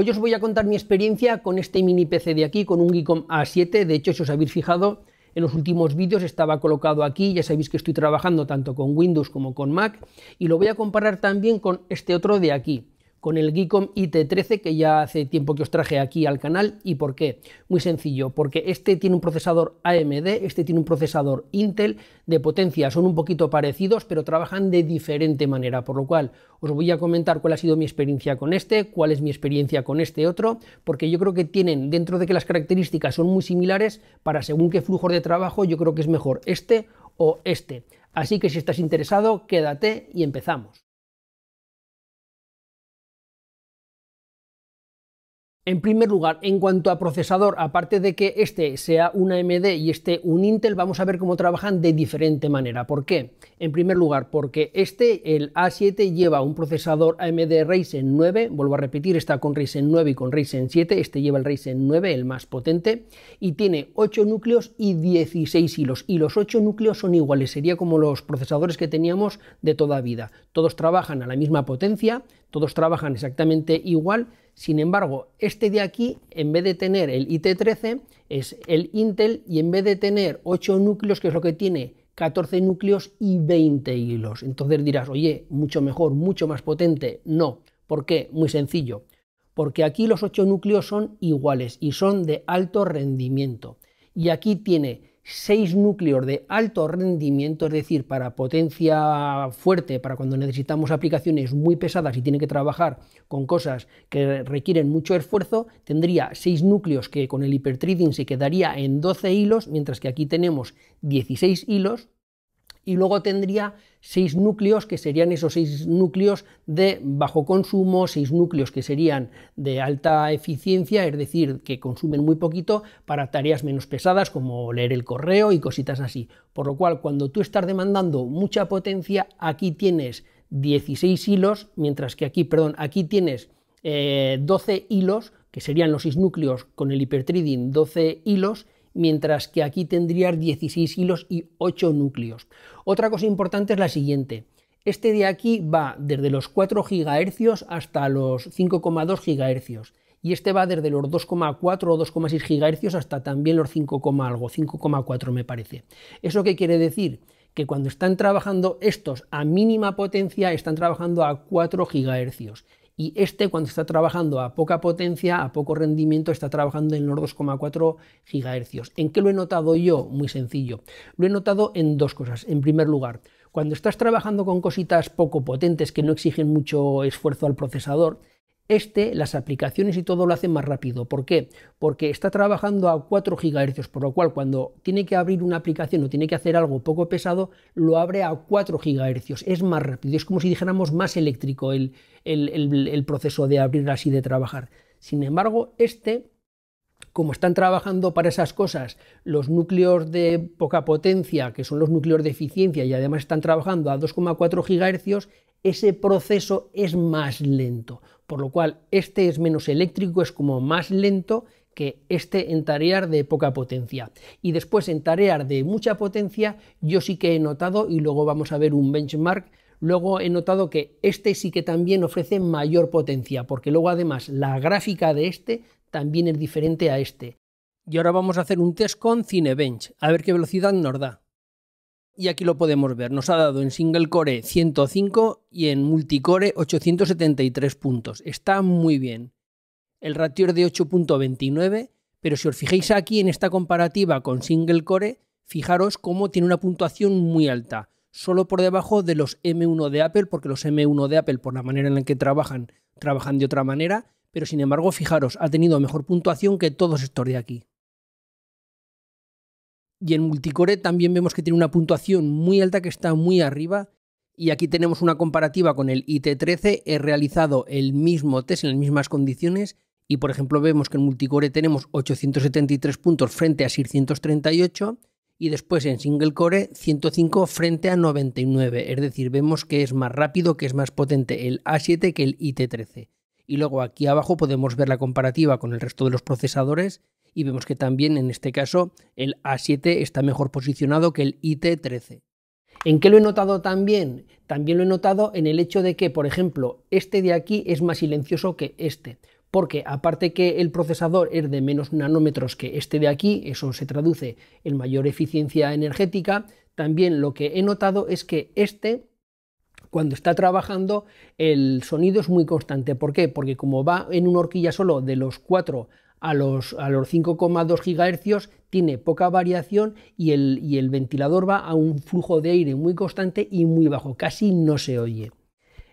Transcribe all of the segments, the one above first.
Hoy os voy a contar mi experiencia con este mini PC de aquí, con un Gicom A7. De hecho, si os habéis fijado, en los últimos vídeos estaba colocado aquí, ya sabéis que estoy trabajando tanto con Windows como con Mac, y lo voy a comparar también con este otro de aquí con el Geekom IT13 que ya hace tiempo que os traje aquí al canal. ¿Y por qué? Muy sencillo, porque este tiene un procesador AMD, este tiene un procesador Intel de potencia, son un poquito parecidos, pero trabajan de diferente manera, por lo cual os voy a comentar cuál ha sido mi experiencia con este, cuál es mi experiencia con este otro, porque yo creo que tienen, dentro de que las características son muy similares, para según qué flujo de trabajo yo creo que es mejor este o este. Así que si estás interesado, quédate y empezamos. En primer lugar, en cuanto a procesador, aparte de que este sea un AMD y este un Intel, vamos a ver cómo trabajan de diferente manera. ¿Por qué? En primer lugar, porque este, el A7, lleva un procesador AMD Ryzen 9, vuelvo a repetir, está con Ryzen 9 y con Ryzen 7, este lleva el Ryzen 9, el más potente, y tiene 8 núcleos y 16 hilos, y los 8 núcleos son iguales, sería como los procesadores que teníamos de toda vida. Todos trabajan a la misma potencia, todos trabajan exactamente igual, sin embargo, este de aquí, en vez de tener el IT13, es el Intel y en vez de tener 8 núcleos, que es lo que tiene, 14 núcleos y 20 hilos. Entonces dirás, oye, mucho mejor, mucho más potente. No, ¿por qué? Muy sencillo. Porque aquí los 8 núcleos son iguales y son de alto rendimiento. Y aquí tiene seis núcleos de alto rendimiento, es decir, para potencia fuerte, para cuando necesitamos aplicaciones muy pesadas y tiene que trabajar con cosas que requieren mucho esfuerzo, tendría seis núcleos que con el hipertrading se quedaría en 12 hilos, mientras que aquí tenemos 16 hilos y luego tendría seis núcleos que serían esos seis núcleos de bajo consumo, seis núcleos que serían de alta eficiencia, es decir, que consumen muy poquito para tareas menos pesadas como leer el correo y cositas así. Por lo cual, cuando tú estás demandando mucha potencia, aquí tienes 16 hilos, mientras que aquí, perdón, aquí tienes 12 eh, hilos, que serían los seis núcleos con el hipertrading 12 hilos, mientras que aquí tendrías 16 hilos y 8 núcleos. Otra cosa importante es la siguiente. Este de aquí va desde los 4 GHz hasta los 5,2 GHz. Y este va desde los 2,4 o 2,6 GHz hasta también los 5, algo, 5,4 me parece. ¿Eso qué quiere decir? Que cuando están trabajando estos a mínima potencia, están trabajando a 4 GHz y este cuando está trabajando a poca potencia, a poco rendimiento, está trabajando en los 2,4 GHz. ¿En qué lo he notado yo? Muy sencillo. Lo he notado en dos cosas. En primer lugar, cuando estás trabajando con cositas poco potentes que no exigen mucho esfuerzo al procesador, este, las aplicaciones y todo lo hace más rápido. ¿Por qué? Porque está trabajando a 4 GHz, por lo cual cuando tiene que abrir una aplicación o tiene que hacer algo poco pesado, lo abre a 4 GHz. Es más rápido, es como si dijéramos más eléctrico el, el proceso de abrir así, de trabajar. Sin embargo, este como están trabajando para esas cosas los núcleos de poca potencia, que son los núcleos de eficiencia, y además están trabajando a 2,4 GHz, ese proceso es más lento por lo cual este es menos eléctrico, es como más lento que este en tareas de poca potencia. Y después en tareas de mucha potencia yo sí que he notado, y luego vamos a ver un benchmark, luego he notado que este sí que también ofrece mayor potencia, porque luego además la gráfica de este también es diferente a este. Y ahora vamos a hacer un test con Cinebench, a ver qué velocidad nos da y aquí lo podemos ver. Nos ha dado en single core 105 y en multicore 873 puntos. Está muy bien. El ratio es de 8.29, pero si os fijáis aquí en esta comparativa con single core, fijaros cómo tiene una puntuación muy alta, solo por debajo de los M1 de Apple, porque los M1 de Apple, por la manera en la que trabajan, trabajan de otra manera, pero sin embargo, fijaros, ha tenido mejor puntuación que todos estos de aquí. Y en multicore también vemos que tiene una puntuación muy alta que está muy arriba. Y aquí tenemos una comparativa con el IT13. He realizado el mismo test en las mismas condiciones. Y por ejemplo vemos que en multicore tenemos 873 puntos frente a 638 y después en single core 105 frente a 99. Es decir, vemos que es más rápido, que es más potente el A7 que el IT13. Y luego aquí abajo podemos ver la comparativa con el resto de los procesadores y vemos que también en este caso el A7 está mejor posicionado que el IT13. ¿En qué lo he notado también? También lo he notado en el hecho de que, por ejemplo, este de aquí es más silencioso que este, porque aparte que el procesador es de menos nanómetros que este de aquí, eso se traduce en mayor eficiencia energética, también lo que he notado es que este cuando está trabajando el sonido es muy constante. ¿Por qué? Porque como va en una horquilla solo de los cuatro a los, a los 5,2 gigahercios tiene poca variación y el, y el ventilador va a un flujo de aire muy constante y muy bajo, casi no se oye.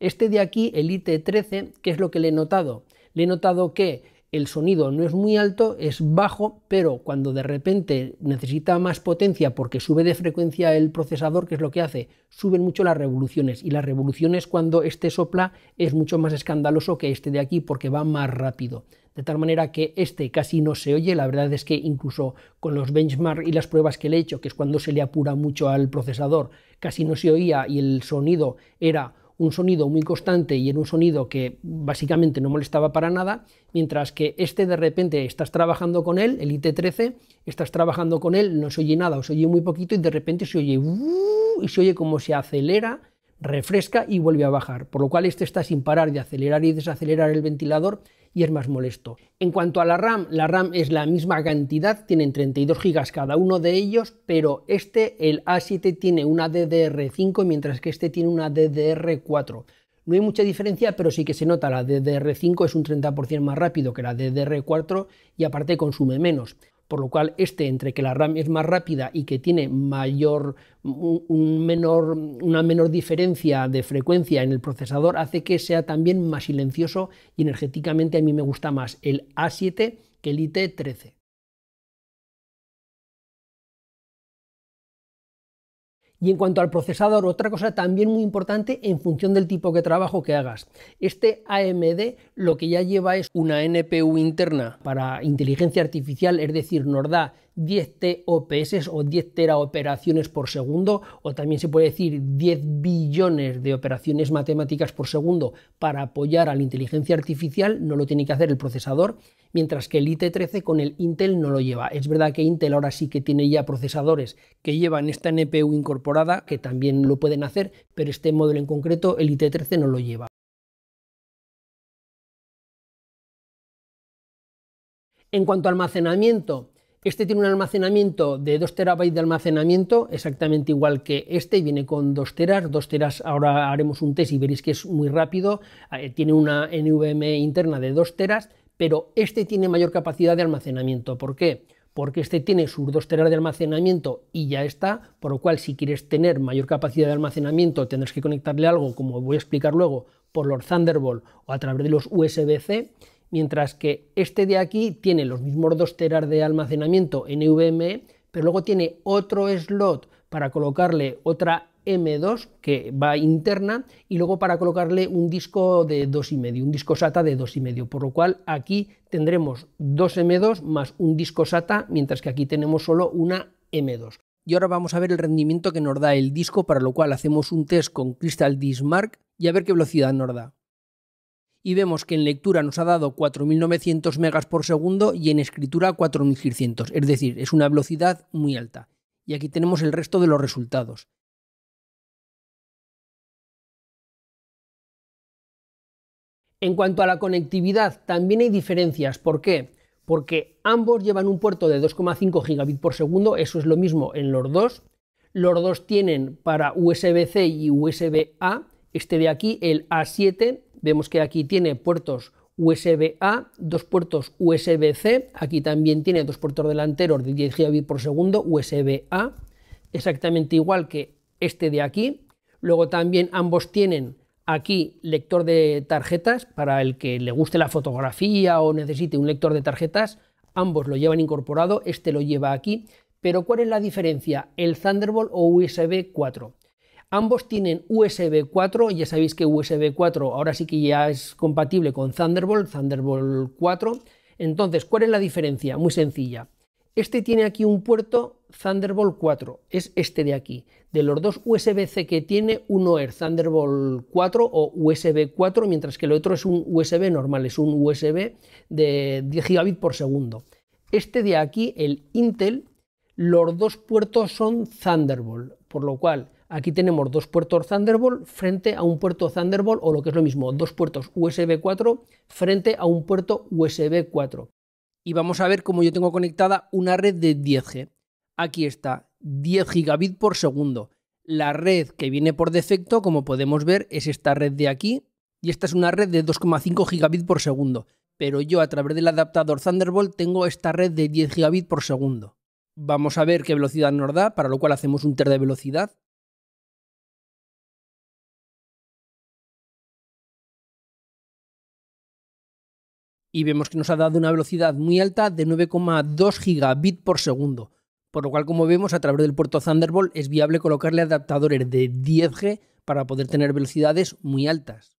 Este de aquí, el IT13, ¿qué es lo que le he notado? Le he notado que el sonido no es muy alto, es bajo, pero cuando de repente necesita más potencia porque sube de frecuencia el procesador, que es lo que hace? Suben mucho las revoluciones y las revoluciones cuando este sopla es mucho más escandaloso que este de aquí porque va más rápido. De tal manera que este casi no se oye, la verdad es que incluso con los benchmark y las pruebas que le he hecho, que es cuando se le apura mucho al procesador, casi no se oía y el sonido era un sonido muy constante y en un sonido que básicamente no molestaba para nada, mientras que este de repente estás trabajando con él, el IT13, estás trabajando con él, no se oye nada o se oye muy poquito y de repente se oye ¡uh! y se oye como se acelera refresca y vuelve a bajar, por lo cual este está sin parar de acelerar y desacelerar el ventilador y es más molesto. En cuanto a la RAM, la RAM es la misma cantidad, tienen 32 GB cada uno de ellos, pero este, el A7, tiene una DDR5 mientras que este tiene una DDR4. No hay mucha diferencia, pero sí que se nota, la DDR5 es un 30% más rápido que la DDR4 y aparte consume menos por lo cual este entre que la RAM es más rápida y que tiene mayor menor, una menor diferencia de frecuencia en el procesador hace que sea también más silencioso y energéticamente a mí me gusta más el A7 que el IT13. Y en cuanto al procesador, otra cosa también muy importante en función del tipo de trabajo que hagas. Este AMD lo que ya lleva es una NPU interna para inteligencia artificial, es decir, nos da 10 TOPS o 10 operaciones por segundo, o también se puede decir 10 billones de operaciones matemáticas por segundo para apoyar a la inteligencia artificial, no lo tiene que hacer el procesador, mientras que el IT13 con el Intel no lo lleva. Es verdad que Intel ahora sí que tiene ya procesadores que llevan esta NPU incorporada, que también lo pueden hacer, pero este modelo en concreto, el IT13, no lo lleva. En cuanto a almacenamiento, este tiene un almacenamiento de 2 terabytes de almacenamiento, exactamente igual que este, viene con 2 teras, 2 teras, ahora haremos un test y veréis que es muy rápido, eh, tiene una NVMe interna de 2 teras, pero este tiene mayor capacidad de almacenamiento. ¿Por qué? Porque este tiene sus 2 teras de almacenamiento y ya está, por lo cual si quieres tener mayor capacidad de almacenamiento tendrás que conectarle algo, como voy a explicar luego, por los Thunderbolt o a través de los USB-C mientras que este de aquí tiene los mismos 2 teras de almacenamiento NVMe, pero luego tiene otro slot para colocarle otra M2 que va interna y luego para colocarle un disco de 2,5, un disco SATA de 2,5, por lo cual aquí tendremos 2 M2 más un disco SATA, mientras que aquí tenemos solo una M2. Y ahora vamos a ver el rendimiento que nos da el disco, para lo cual hacemos un test con Crystal Disk Mark y a ver qué velocidad nos da y vemos que en lectura nos ha dado 4.900 megas por segundo y en escritura 4.600, es decir, es una velocidad muy alta. Y aquí tenemos el resto de los resultados. En cuanto a la conectividad, también hay diferencias. ¿Por qué? Porque ambos llevan un puerto de 2,5 gigabit por segundo, eso es lo mismo en los dos. Los dos tienen para USB-C y USB-A, este de aquí, el A7, Vemos que aquí tiene puertos USB-A, dos puertos USB-C, aquí también tiene dos puertos delanteros de 10 GB por segundo, USB-A, exactamente igual que este de aquí. Luego también ambos tienen aquí lector de tarjetas, para el que le guste la fotografía o necesite un lector de tarjetas, ambos lo llevan incorporado, este lo lleva aquí. Pero ¿cuál es la diferencia? El Thunderbolt o USB 4. Ambos tienen USB 4, ya sabéis que USB 4 ahora sí que ya es compatible con Thunderbolt, Thunderbolt 4. Entonces, ¿cuál es la diferencia? Muy sencilla. Este tiene aquí un puerto Thunderbolt 4, es este de aquí. De los dos USB-C que tiene, uno es Thunderbolt 4 o USB 4, mientras que el otro es un USB normal, es un USB de 10 gigabit por segundo. Este de aquí, el Intel, los dos puertos son Thunderbolt, por lo cual Aquí tenemos dos puertos Thunderbolt frente a un puerto Thunderbolt o lo que es lo mismo, dos puertos USB 4 frente a un puerto USB 4. Y vamos a ver cómo yo tengo conectada una red de 10G. Aquí está, 10 gigabit por segundo. La red que viene por defecto, como podemos ver, es esta red de aquí y esta es una red de 2,5 gigabit por segundo. Pero yo a través del adaptador Thunderbolt tengo esta red de 10 gigabit por segundo. Vamos a ver qué velocidad nos da, para lo cual hacemos un ter de velocidad. y vemos que nos ha dado una velocidad muy alta de 9,2 gigabit por segundo. Por lo cual, como vemos, a través del puerto Thunderbolt es viable colocarle adaptadores de 10G para poder tener velocidades muy altas.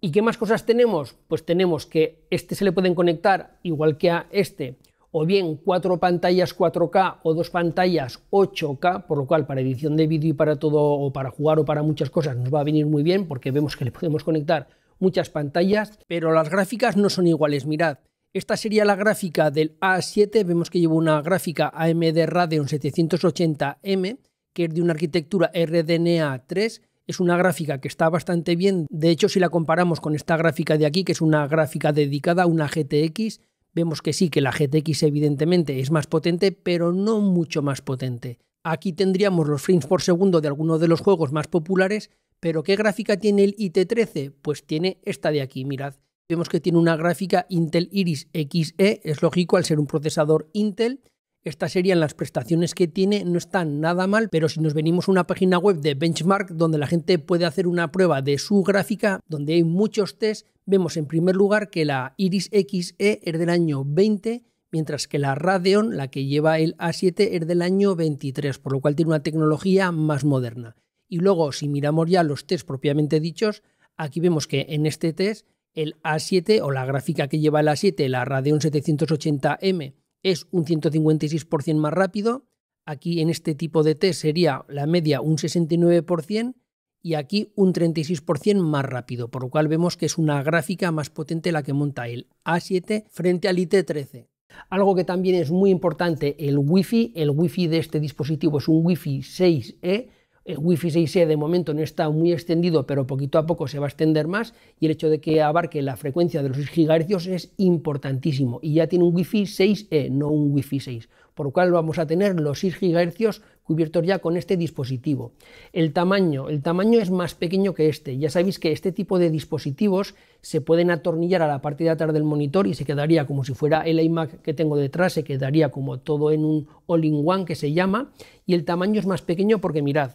¿Y qué más cosas tenemos? Pues tenemos que este se le pueden conectar, igual que a este, o bien cuatro pantallas 4K o dos pantallas 8K, por lo cual para edición de vídeo y para todo, o para jugar o para muchas cosas nos va a venir muy bien porque vemos que le podemos conectar muchas pantallas, pero las gráficas no son iguales, mirad. Esta sería la gráfica del A7, vemos que lleva una gráfica AMD Radeon 780M, que es de una arquitectura RDNA 3, es una gráfica que está bastante bien, de hecho si la comparamos con esta gráfica de aquí, que es una gráfica dedicada a una GTX, vemos que sí, que la GTX evidentemente es más potente, pero no mucho más potente. Aquí tendríamos los frames por segundo de alguno de los juegos más populares, pero ¿qué gráfica tiene el IT13? Pues tiene esta de aquí, mirad. Vemos que tiene una gráfica Intel Iris XE, es lógico al ser un procesador Intel, estas serían las prestaciones que tiene, no está nada mal, pero si nos venimos a una página web de benchmark donde la gente puede hacer una prueba de su gráfica, donde hay muchos test, vemos en primer lugar que la Iris XE es del año 20, mientras que la Radeon, la que lleva el A7, es del año 23, por lo cual tiene una tecnología más moderna. Y luego, si miramos ya los test propiamente dichos, aquí vemos que en este test el A7 o la gráfica que lleva el A7, la Radeon 780M, es un 156% más rápido. Aquí en este tipo de T sería la media un 69% y aquí un 36% más rápido, por lo cual vemos que es una gráfica más potente la que monta el A7 frente al IT13. Algo que también es muy importante, el Wi-Fi. El Wi-Fi de este dispositivo es un Wi-Fi 6E el Wi-Fi 6E de momento no está muy extendido, pero poquito a poco se va a extender más y el hecho de que abarque la frecuencia de los 6 GHz es importantísimo y ya tiene un Wi-Fi 6E, no un Wi-Fi 6, por lo cual vamos a tener los 6 GHz cubiertos ya con este dispositivo. El tamaño, el tamaño es más pequeño que este. Ya sabéis que este tipo de dispositivos se pueden atornillar a la parte de atrás del monitor y se quedaría como si fuera el iMac que tengo detrás, se quedaría como todo en un all-in-one que se llama y el tamaño es más pequeño porque mirad,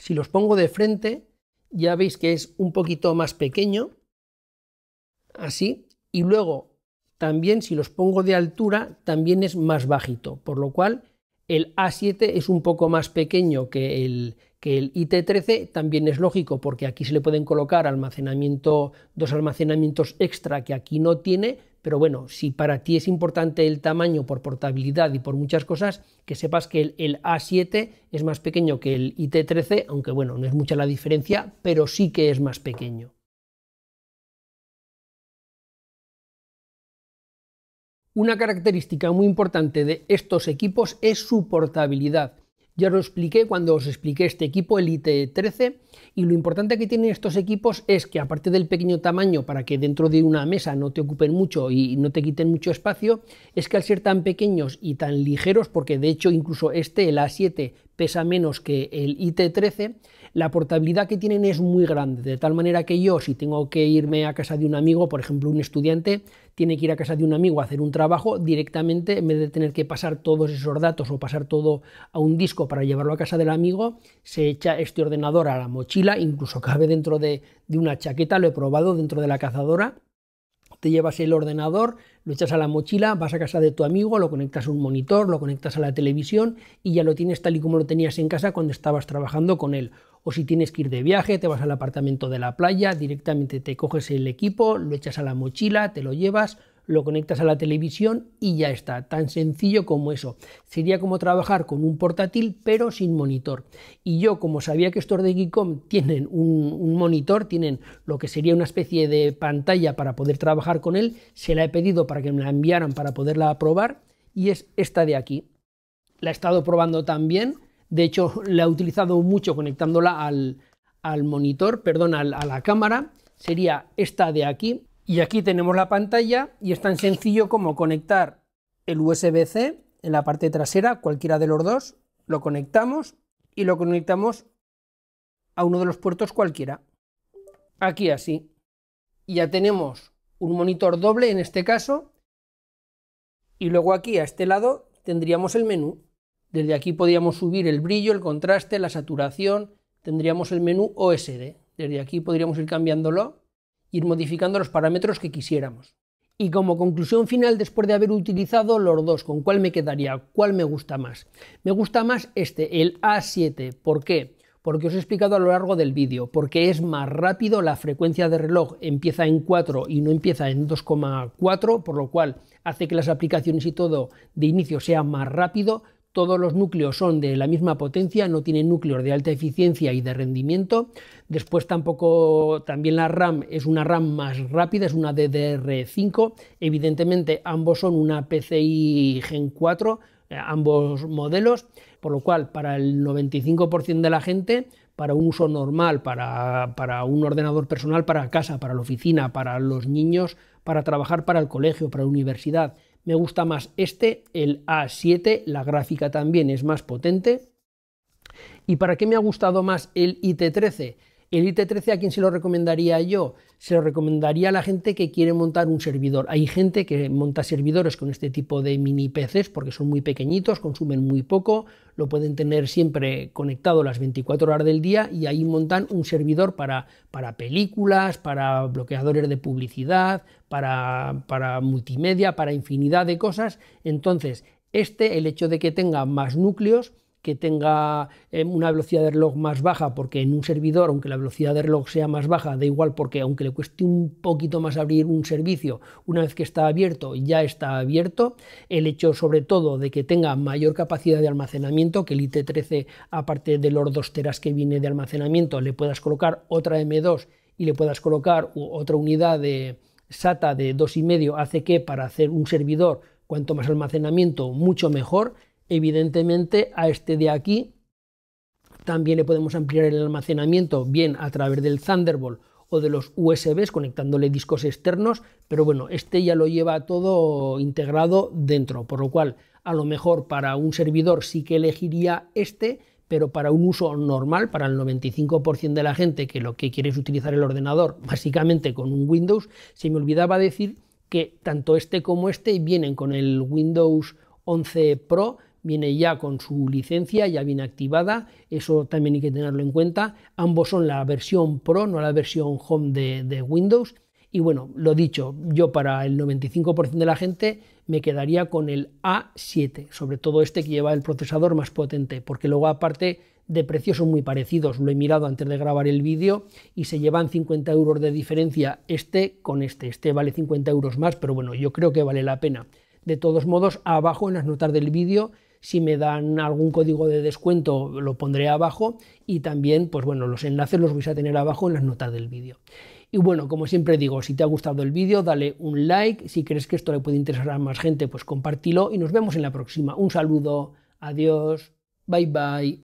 si los pongo de frente, ya veis que es un poquito más pequeño, así, y luego también si los pongo de altura, también es más bajito, por lo cual el A7 es un poco más pequeño que el, que el IT13, también es lógico, porque aquí se le pueden colocar almacenamiento, dos almacenamientos extra que aquí no tiene, pero bueno, si para ti es importante el tamaño por portabilidad y por muchas cosas, que sepas que el, A7 es más pequeño que el IT13, aunque bueno, no es mucha la diferencia, pero sí que es más pequeño. Una característica muy importante de estos equipos es su portabilidad. Ya lo expliqué cuando os expliqué este equipo, el IT13, y lo importante que tienen estos equipos es que aparte del pequeño tamaño, para que dentro de una mesa no te ocupen mucho y no te quiten mucho espacio, es que al ser tan pequeños y tan ligeros, porque de hecho incluso este, el A7, pesa menos que el IT13, la portabilidad que tienen es muy grande, de tal manera que yo, si tengo que irme a casa de un amigo, por ejemplo, un estudiante tiene que ir a casa de un amigo a hacer un trabajo directamente, en vez de tener que pasar todos esos datos o pasar todo a un disco para llevarlo a casa del amigo, se echa este ordenador a la mochila, incluso cabe dentro de, de una chaqueta, lo he probado dentro de la cazadora, te llevas el ordenador, lo echas a la mochila, vas a casa de tu amigo, lo conectas a un monitor, lo conectas a la televisión y ya lo tienes tal y como lo tenías en casa cuando estabas trabajando con él. O si tienes que ir de viaje, te vas al apartamento de la playa, directamente te coges el equipo, lo echas a la mochila, te lo llevas, lo conectas a la televisión y ya está, tan sencillo como eso. Sería como trabajar con un portátil pero sin monitor. Y yo como sabía que estos de Gicom tienen un, monitor, tienen lo que sería una especie de pantalla para poder trabajar con él, se la he pedido para que me la enviaran para poderla probar y es esta de aquí. La he estado probando también, de hecho la he utilizado mucho conectándola al, monitor, perdón, a la cámara, sería esta de aquí. Y aquí tenemos la pantalla y es tan sencillo como conectar el USB-C en la parte trasera, cualquiera de los dos, lo conectamos y lo conectamos a uno de los puertos cualquiera. Aquí así. Y ya tenemos un monitor doble en este caso. Y luego aquí a este lado tendríamos el menú. Desde aquí podríamos subir el brillo, el contraste, la saturación. Tendríamos el menú OSD. Desde aquí podríamos ir cambiándolo ir modificando los parámetros que quisiéramos. Y como conclusión final, después de haber utilizado los dos, ¿con cuál me quedaría? ¿Cuál me gusta más? Me gusta más este, el A7. ¿Por qué? Porque os he explicado a lo largo del vídeo, porque es más rápido, la frecuencia de reloj empieza en 4 y no empieza en 2,4, por lo cual hace que las aplicaciones y todo de inicio sea más rápido, todos los núcleos son de la misma potencia, no tienen núcleos de alta eficiencia y de rendimiento. Después tampoco, también la RAM es una RAM más rápida, es una DDR5. Evidentemente ambos son una PCI Gen 4, eh, ambos modelos, por lo cual para el 95% de la gente, para un uso normal, para, para un ordenador personal, para casa, para la oficina, para los niños, para trabajar, para el colegio, para la universidad, me gusta más este, el A7, la gráfica también es más potente. ¿Y para qué me ha gustado más el IT13? El IT13 a quién se lo recomendaría yo? Se lo recomendaría a la gente que quiere montar un servidor. Hay gente que monta servidores con este tipo de mini PCs porque son muy pequeñitos, consumen muy poco, lo pueden tener siempre conectado las 24 horas del día y ahí montan un servidor para, para películas, para bloqueadores de publicidad, para, para multimedia, para infinidad de cosas. Entonces, este, el hecho de que tenga más núcleos, que tenga eh, una velocidad de reloj más baja, porque en un servidor, aunque la velocidad de reloj sea más baja, da igual, porque aunque le cueste un poquito más abrir un servicio, una vez que está abierto, ya está abierto. El hecho, sobre todo, de que tenga mayor capacidad de almacenamiento, que el IT13, aparte de los 2 teras que viene de almacenamiento, le puedas colocar otra M2 y le puedas colocar otra unidad de SATA de 2,5, hace que para hacer un servidor, cuanto más almacenamiento, mucho mejor Evidentemente, a este de aquí también le podemos ampliar el almacenamiento bien a través del Thunderbolt o de los USBs conectándole discos externos, pero bueno, este ya lo lleva todo integrado dentro, por lo cual a lo mejor para un servidor sí que elegiría este, pero para un uso normal, para el 95% de la gente que lo que quiere es utilizar el ordenador básicamente con un Windows, se me olvidaba decir que tanto este como este vienen con el Windows 11 Pro, viene ya con su licencia, ya viene activada, eso también hay que tenerlo en cuenta. Ambos son la versión Pro, no la versión Home de, Windows. Y bueno, lo dicho, yo para el 95% de la gente me quedaría con el A7, sobre todo este que lleva el procesador más potente, porque luego aparte de precios son muy parecidos, lo he mirado antes de grabar el vídeo y se llevan 50 euros de diferencia este con este, este vale 50 euros más, pero bueno, yo creo que vale la pena. De todos modos, abajo en las notas del vídeo si me dan algún código de descuento lo pondré abajo y también, pues bueno, los enlaces los vais a tener abajo en las notas del vídeo. Y bueno, como siempre digo, si te ha gustado el vídeo, dale un like, si crees que esto le puede interesar a más gente, pues compártilo y nos vemos en la próxima. Un saludo, adiós, bye bye.